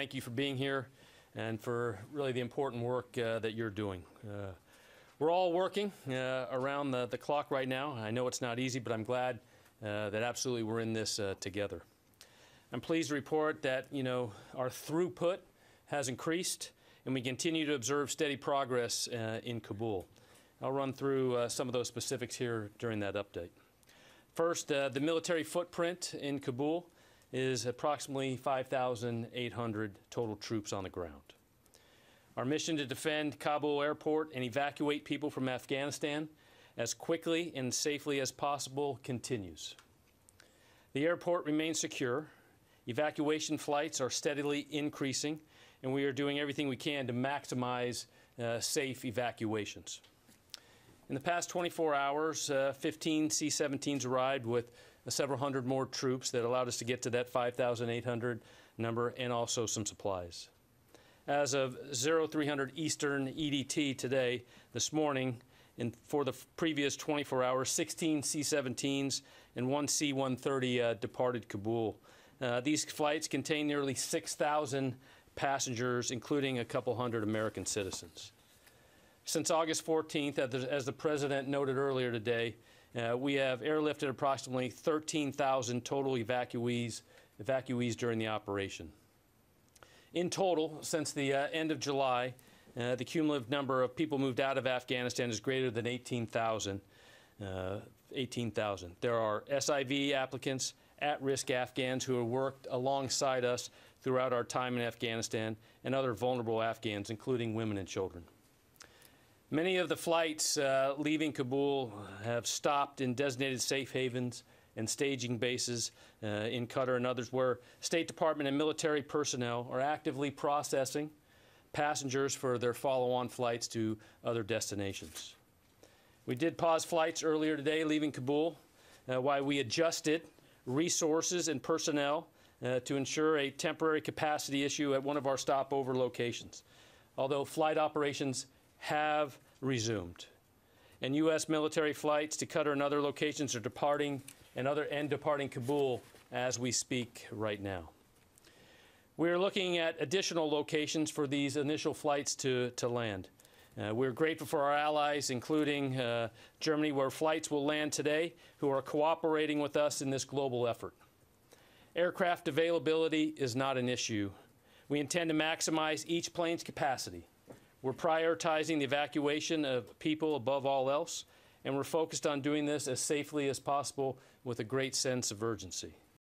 thank you for being here and for really the important work uh, that you're doing. Uh, we're all working uh, around the, the clock right now. I know it's not easy, but I'm glad uh, that absolutely we're in this uh, together. I'm pleased to report that, you know, our throughput has increased and we continue to observe steady progress uh, in Kabul. I'll run through some of those specifics here during that update. First, the military footprint in Kabul is approximately 5,800 total troops on the ground. Our mission to defend Kabul airport and evacuate people from Afghanistan as quickly and safely as possible continues. The airport remains secure. Evacuation flights are steadily increasing, and we are doing everything we can to maximize uh, safe evacuations. In the past 24 hours, uh, 15 C 17s arrived with several hundred more troops that allowed us to get to that 5,800 number and also some supplies. As of 0300 Eastern EDT today, this morning, and for the previous 24 hours, 16 C-17s and one C-130 uh, departed Kabul. Uh, these flights contain nearly 6,000 passengers, including a couple hundred American citizens. Since August 14th, as the, as the President noted earlier today, uh, we have airlifted approximately 13,000 total evacuees, evacuees during the operation. In total, since the uh, end of July, uh, the cumulative number of people moved out of Afghanistan is greater than 18,000. Uh, 18,000. There are SIV applicants, at-risk Afghans who have worked alongside us throughout our time in Afghanistan, and other vulnerable Afghans, including women and children. Many of the flights uh, leaving Kabul have stopped in designated safe havens and staging bases uh, in Qatar and others where State Department and military personnel are actively processing passengers for their follow-on flights to other destinations. We did pause flights earlier today leaving Kabul uh, while we adjusted resources and personnel uh, to ensure a temporary capacity issue at one of our stopover locations. Although flight operations have resumed, and U.S. military flights to Qatar and other locations are departing and other and departing Kabul as we speak right now. We are looking at additional locations for these initial flights to, to land. Uh, we're grateful for our allies, including uh, Germany, where flights will land today, who are cooperating with us in this global effort. Aircraft availability is not an issue. We intend to maximize each plane's capacity. We're prioritizing the evacuation of people above all else, and we're focused on doing this as safely as possible with a great sense of urgency.